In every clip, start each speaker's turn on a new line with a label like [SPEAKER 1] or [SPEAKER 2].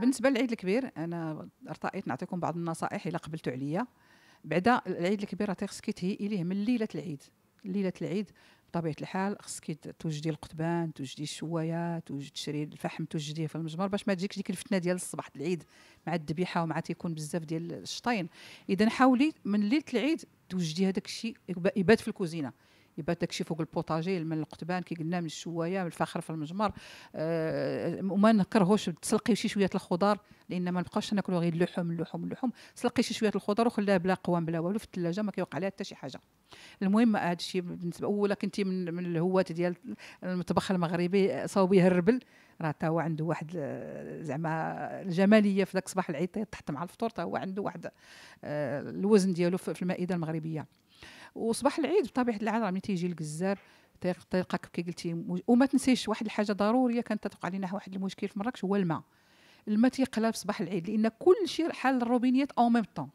[SPEAKER 1] بالنسبه للعيد الكبير انا ارتأيت نعطيكم بعض النصائح الا قبلتوا عليا بعدا العيد الكبير راه خصك تهيئي ليه من ليله العيد ليله العيد بطبيعه الحال خصك توجدي القطبان توجدي الشوايه توجد تشري الفحم توجديه في المجمر باش ما تجيكش ديك الفتنه ديال الصباح العيد مع الذبيحه ومع تيكون بزاف ديال الشطاين اذا حاولي من ليله العيد توجدي هذاك الشيء يبات في الكوزينه يبقى داكشي فوق البوطاجي من القطبان كي قلنا من الشوايه من الفخر في المجمر أه وما نكرهوش تسلقي شي شويه الخضار لان ما نبقاوش ناكلوا غير اللحوم اللحوم اللحوم سلقي شي شويه الخضار وخليها بلا قوام بلا والو في الثلاجه ما كيوقع لها حتى شي حاجه المهم هذا الشيء بالنسبه اولا كنتي من, من الهوات ديال المطبخ المغربي صاوبيه الربل راه حتى هو عنده واحد آه، زعما الجماليه في ذاك صباح العيد تحت مع الفطور حتى هو عنده واحد آه، الوزن ديالو في المائده المغربيه وصباح العيد بطبيعه الحال راه ملي تيجي القزار تلقاك كي قلتي وما تنسيش واحد الحاجه ضروريه كانت تتوقع علينا واحد المشكل في مراكش هو الماء الماء تيقلى في صباح العيد لان كل شيء حال الروبينيات او ميم طون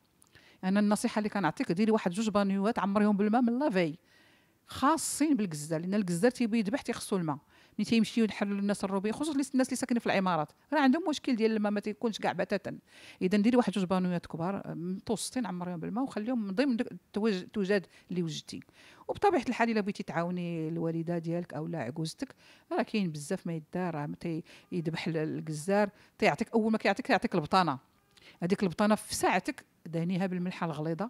[SPEAKER 1] انا النصيحه اللي كنعطيك ديري واحد جوج بانيوات عمريهم بالماء من لافي خاصين بالقزار لان القزار تيبي يذبح تيخصو الماء ملي تيمشيو يحللوا الناس الروبي خصوصا الناس اللي ساكنين في العمارات راه عندهم مشكل ديال الماء ما تيكونش كاع بتاتا اذا ديري واحد جوج بانويات كبار آه، متوسطين عمريهم بالماء وخليهم من ضمن التوجد اللي وجدتي وبطبيعه الحال الا بغيتي تعاوني الوالده ديالك او لا عجوزتك راه كاين بزاف ما يدار راه يذبح الجزار تيعطيك اول ما كيعطيك يعطيك البطانه هذيك البطانه في ساعتك دانيها بالملحه الغليظه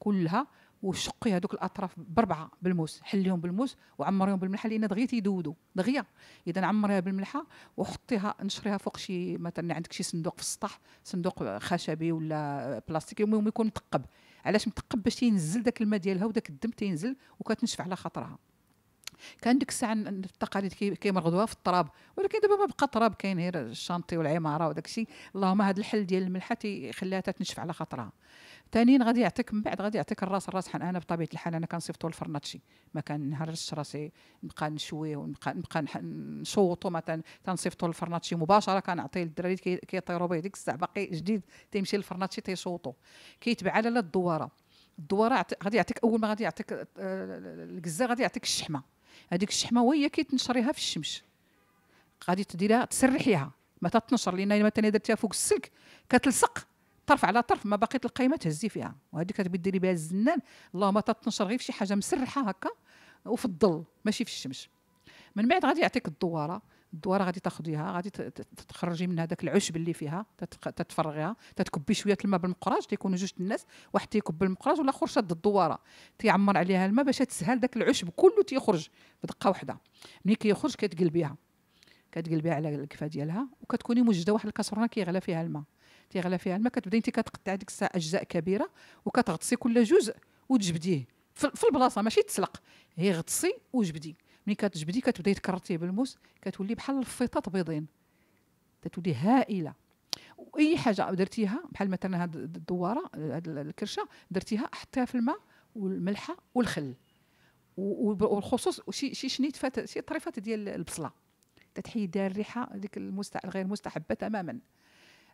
[SPEAKER 1] كلها وشقي هذوك الاطراف بربعه بالموس حليهم بالموس وعمريهم بالملحه لان دغيا تيدودوا دغيا اذا عمريها بالملحه وحطيها نشريها فوق شي مثلا عندك شي صندوق في السطح صندوق خشبي ولا بلاستيكي المهم يكون مثقب علاش مثقب باش ينزل داك الماء ديالها وداك الدم تينزل وكتنشف على خاطرها كان ديك الساعه التقاليد كيمرغدوها في التراب ولكن دابا ما بقى تراب كاين غير الشانطي والعماره وداك الشيء اللهم هذا الحل ديال الملحه تيخليها تنشف على خاطرها ثانيا غادي يعطيك من بعد غادي يعطيك الراس الراس حنا انا بطبيعه الحال انا كنصيفطو للفرناتشي ما كنهرش راسي نبقى نشويه ونبقى نبقى نشوطو مثلا تنصيفطو للفرناتشي مباشره كنعطيه للدراري كيطيروا به ديك الساعه باقي جديد تيمشي للفرناتشي تيشوطو كيتبع على الدواره الدواره غادي يعطيك اول ما غادي يعطيك آه، الكزه غادي يعطيك الشحمه هذيك الشحمه وهي كيتنشريها في الشمس غادي تديرها تسرحيها ما تتنشر لان مثلا درتيها فوق السلك كتلصق طرف على طرف ما بقيت القيمه تهزي فيها وهذيك كتبي ديري بها الزنان اللهم تتنشر غير في شي حاجه مسرحه هكا وفي الظل ماشي في الشمس من بعد غادي يعطيك الدواره الدواره غادي تاخديها غادي تخرجي من هذاك العشب اللي فيها تتفرغيها تتكبي شويه الماء بالمقراج تيكونوا جوج الناس واحد تيكب المقراج والاخر شاد الدواره تيعمر عليها الماء باش تسهل داك العشب كله تيخرج بدقه واحده ملي كيخرج كتقلبيها كتقلبيها على الكفه ديالها وكتكوني موجده واحد الكاسرونه كيغلى فيها الماء تيغلى فيها الماء كتبداي انت كتقطع ديك الساعه اجزاء كبيره وكتغطسي كل جزء وتجبديه في البلاصه ماشي تسلق هي غطسي وجبدي ملي كتجبدي كتبداي تكرطيه بالموس كتولي بحال الفيطه تبيضين كتولي هائله واي حاجه درتيها بحال مثلا هاد الدواره هاد الكرشه درتيها حطيها في الماء والملحه والخل والخصوص شي شي شنيت فات شي طريفات ديال البصله تتحيد الريحه ديك المستع غير مستحبه تماما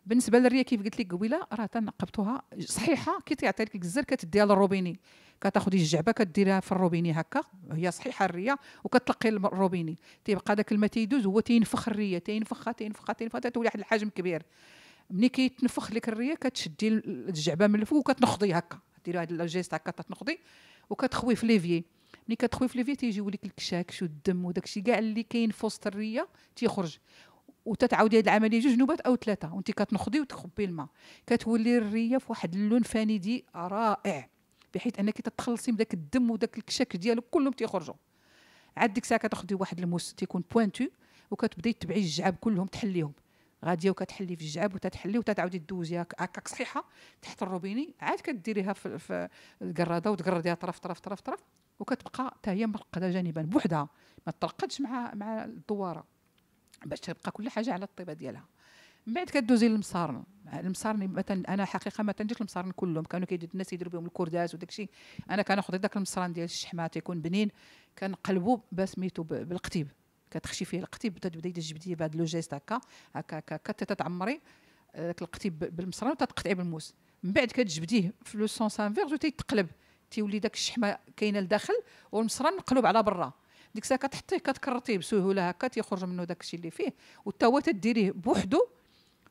[SPEAKER 1] بالنسبه للريه كيف قلت لك قبيله راه تنقبتوها صحيحه كي تعطي لك الزر كتديها للروبيني كتاخدي الجعبه كديرها في الروبيني هكا هي صحيحه الريه وكتلقي الروبيني تيبقى داك الماء تيدوز هو تينفخ الريه تينفخها تينفخها تينفخها تتولي واحد الحجم كبير ملي كيتنفخ لك الريه كتشدي الجعبه من الفوق وكتنخضي هكا ديري هذا الجيست هكا تتنخضي وكتخوي في ليفيي ملي كتخوي في ليفيي تيجيو لك الكشاكش والدم وداكشي كاع اللي كاين في وسط الريه تيخرج وتتعاودي هذه العمليه جوج نوبات او ثلاثه وانت كتنخضي وتخبي الماء كتولي الريه فواحد اللون فاندي رائع بحيث انك تتخلصي من داك الدم وداك الكشك ديالك كلهم تيخرجوا عاد ديك الساعه كتاخذي واحد الموس تيكون بوانتو وكتبداي تبعي الجعاب كلهم تحليهم غاديه وكتحلي في الجعاب وتتحلي وتتعاودي دوزي هكاك صحيحه تحت الروبيني عاد كديريها في, في الكراده وتقرديها طرف طرف طرف طرف وكتبقى حتى هي مرقده جانبا بوحدها ما تطلقتش مع مع الدواره باش تبقى كل حاجه على الطيبه ديالها من بعد كدوزي للمصارن المصارن مثلا انا حقيقه ما تنجيش المصارن كلهم كانوا كيدير الناس يديروا بهم الكرداس وداك الشيء انا كناخذ داك المصران ديال الشحمه تيكون بنين كنقلبو بسميتو بالقتيب كتخشي فيه القتيب تبداي تجبديه بهذا لو جيست هكا هكا هكا حتى تتعمري داك القتيب بالمصران وتتقطعي بالموس من بعد كتجبديه في لو سونس فيغ وتيتقلب تيولي داك الشحمه كاينه لداخل والمصران مقلوب على برا ديك الساعه كتحطيه كتكرطيه بسهوله هكا تيخرج منه داك الشيء اللي فيه وتا هو تديريه بوحدو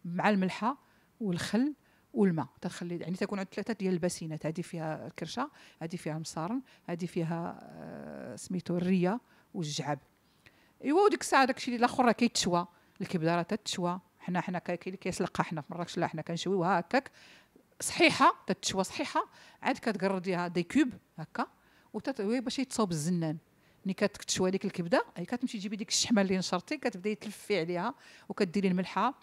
[SPEAKER 1] مع الملحه والخل والماء تخلي يعني تكون عندك ثلاثه ديال الباسينات هذه فيها الكرشه هذه فيها المصارن هذه فيها آه، سميتو الريه والجعب ايوا وديك الساعه داكشي اللي الاخر راه كيتشوى الكبده راه تتشوى حنا حنا كاين اللي كيسلقها حنا في مراكش لا حنا كنشويوها هكاك صحيحه تتشوى صحيحه عاد كتقرديها دي كوب هكا وتت باش يتصاوب الزنان ملي كتكتشوا هذيك الكبده هي كتمشي تجيبي ديك الشحمه اللي نشرتي كتبداي تلفي عليها وكديري الملحه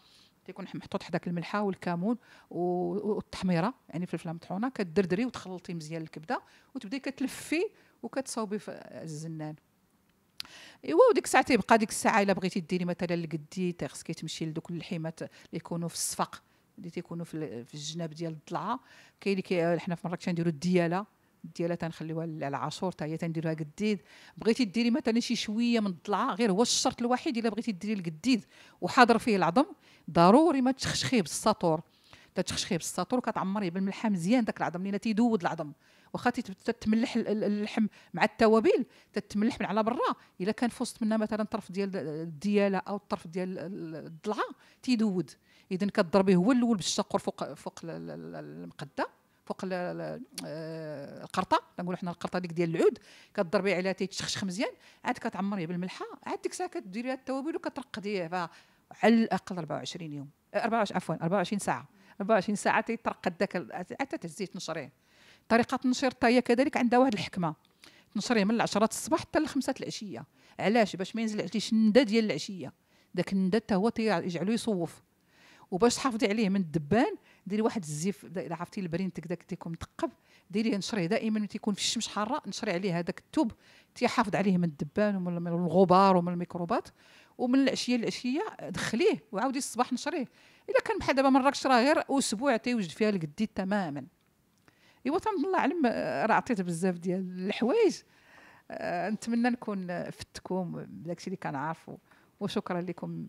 [SPEAKER 1] تيكون محطوط حداك الملحه والكمون والتحميره يعني فلفله مطحونه كدردري وتخلطي مزيان الكبده وتبداي كتلفي وكتصاوبي في الزنان ايوا وديك الساعه تيبقى ديك الساعه الا بغيتي ديري مثلا القدي خصك تمشي لدوك اللحيمات اللي يكونوا في الصفق اللي تيكونوا في الجناب ديال الضلعه كاين اللي حنا في مراكش نديروا الدياله ديالها تنخليوها للعاشور حتى هي تنديروها قديد بغيتي ديري مثلا شي شويه من الضلعه غير هو الشرط الوحيد الا بغيتي ديري القديد وحاضر فيه العظم ضروري ما تخشخيه بالساطور تتخشخيه بالساطور وكتعمريه بالملحه مزيان داك العظم لان تيدود العظم واخا تتملح اللحم مع التوابل تتملح من على برا الا كان في وسط منها مثلا طرف ديال الدياله او الطرف ديال الضلعه تيدود اذا كتضربيه هو الاول بالشقور فوق فوق المقده فوق آه، القرطه نقولوا حنا القرطه ديك ديال العود كضربي عليها تيتشخشخ مزيان عاد كتعمريه بالملحه عاد ديك الساعه كديري التوابل وكترقديه على الاقل 24 يوم 24 آه، عفوا 24 ساعه 24 ساعه تيترقد داك حتى تهزيه تنشريه طريقه تنشير حتى هي كذلك عندها واحد الحكمه تنشريه من 10 الصباح حتى ل 5 العشيه علاش باش ما ينزل عليكش الندا ديال العشيه داك الندا حتى هو تيجعلو يصوف وباش تحافظي عليه من الدبان ديري واحد الزيف الا عرفتي البرين تكداك تيكون مثقب ديريه نشريه دائما ملي تيكون في الشمس حاره نشري عليه هذاك الثوب تيحافظ عليه من الدبان ومن الغبار ومن الميكروبات ومن العشيه للعشيه دخليه وعاودي الصباح نشريه الا كان بحال دابا مراكش راه غير اسبوع تيوجد فيها الكديد تماما ايوا تنظن الله علم راه عطيت بزاف ديال الحوايج آه، نتمنى نكون فتكم بداكشي اللي كنعرفو وشكرا لكم